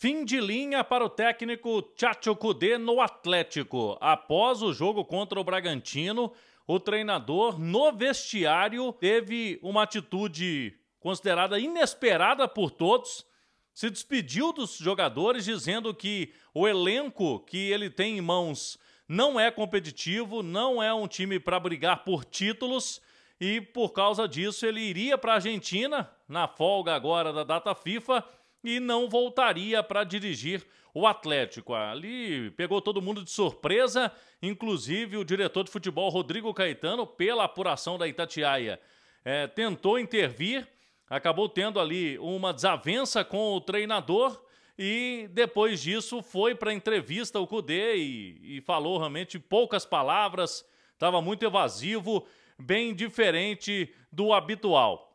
Fim de linha para o técnico Tchatcho Kudê no Atlético. Após o jogo contra o Bragantino, o treinador no vestiário teve uma atitude considerada inesperada por todos. Se despediu dos jogadores dizendo que o elenco que ele tem em mãos não é competitivo, não é um time para brigar por títulos e por causa disso ele iria para a Argentina na folga agora da data FIFA e não voltaria para dirigir o Atlético. Ali pegou todo mundo de surpresa, inclusive o diretor de futebol Rodrigo Caetano, pela apuração da Itatiaia, é, tentou intervir, acabou tendo ali uma desavença com o treinador. E depois disso foi para entrevista o Cudê e, e falou realmente poucas palavras, estava muito evasivo, bem diferente do habitual.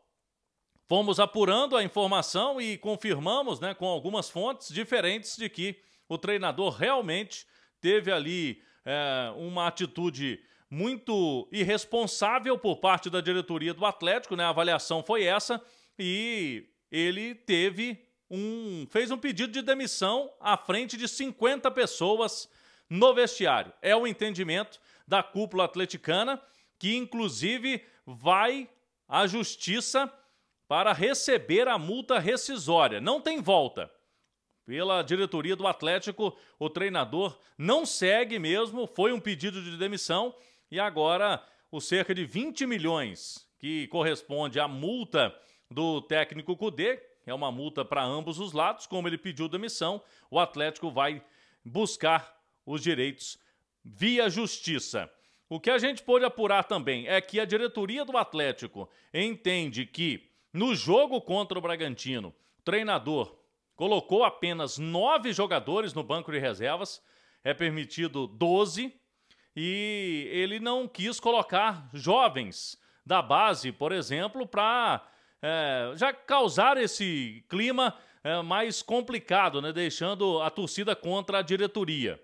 Fomos apurando a informação e confirmamos né, com algumas fontes diferentes de que o treinador realmente teve ali é, uma atitude muito irresponsável por parte da diretoria do Atlético, né? A avaliação foi essa e ele teve um fez um pedido de demissão à frente de 50 pessoas no vestiário. É o entendimento da cúpula atleticana que inclusive vai à justiça para receber a multa rescisória. Não tem volta. Pela diretoria do Atlético, o treinador não segue mesmo, foi um pedido de demissão e agora os cerca de 20 milhões que corresponde à multa do técnico Cudê, é uma multa para ambos os lados, como ele pediu demissão, o Atlético vai buscar os direitos via justiça. O que a gente pôde apurar também é que a diretoria do Atlético entende que no jogo contra o Bragantino, o treinador colocou apenas nove jogadores no banco de reservas, é permitido 12, e ele não quis colocar jovens da base, por exemplo, para é, já causar esse clima é, mais complicado, né? deixando a torcida contra a diretoria.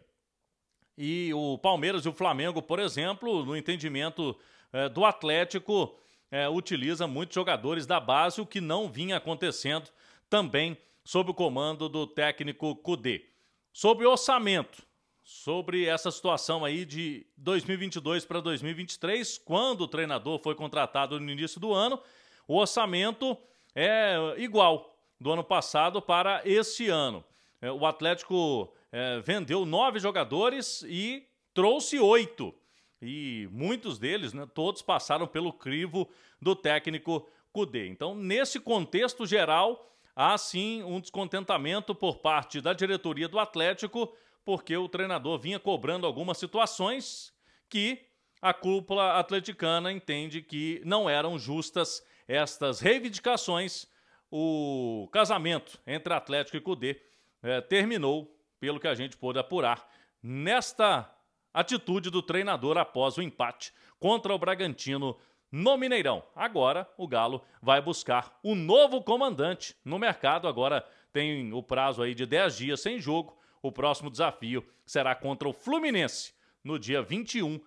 E o Palmeiras e o Flamengo, por exemplo, no entendimento é, do Atlético, é, utiliza muitos jogadores da base, o que não vinha acontecendo também sob o comando do técnico Cudê. Sobre orçamento, sobre essa situação aí de 2022 para 2023, quando o treinador foi contratado no início do ano, o orçamento é igual do ano passado para este ano. É, o Atlético é, vendeu nove jogadores e trouxe oito. E muitos deles, né, todos passaram pelo crivo do técnico Cudê. Então, nesse contexto geral, há sim um descontentamento por parte da diretoria do Atlético, porque o treinador vinha cobrando algumas situações que a cúpula atleticana entende que não eram justas estas reivindicações. O casamento entre Atlético e Cudê eh, terminou, pelo que a gente pôde apurar, nesta Atitude do treinador após o empate contra o Bragantino no Mineirão. Agora o Galo vai buscar o novo comandante no mercado. Agora tem o prazo aí de 10 dias sem jogo. O próximo desafio será contra o Fluminense no dia 21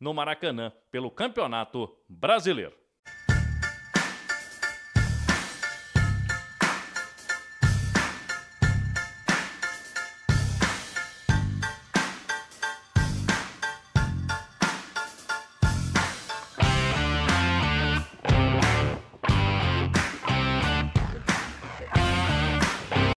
no Maracanã pelo Campeonato Brasileiro.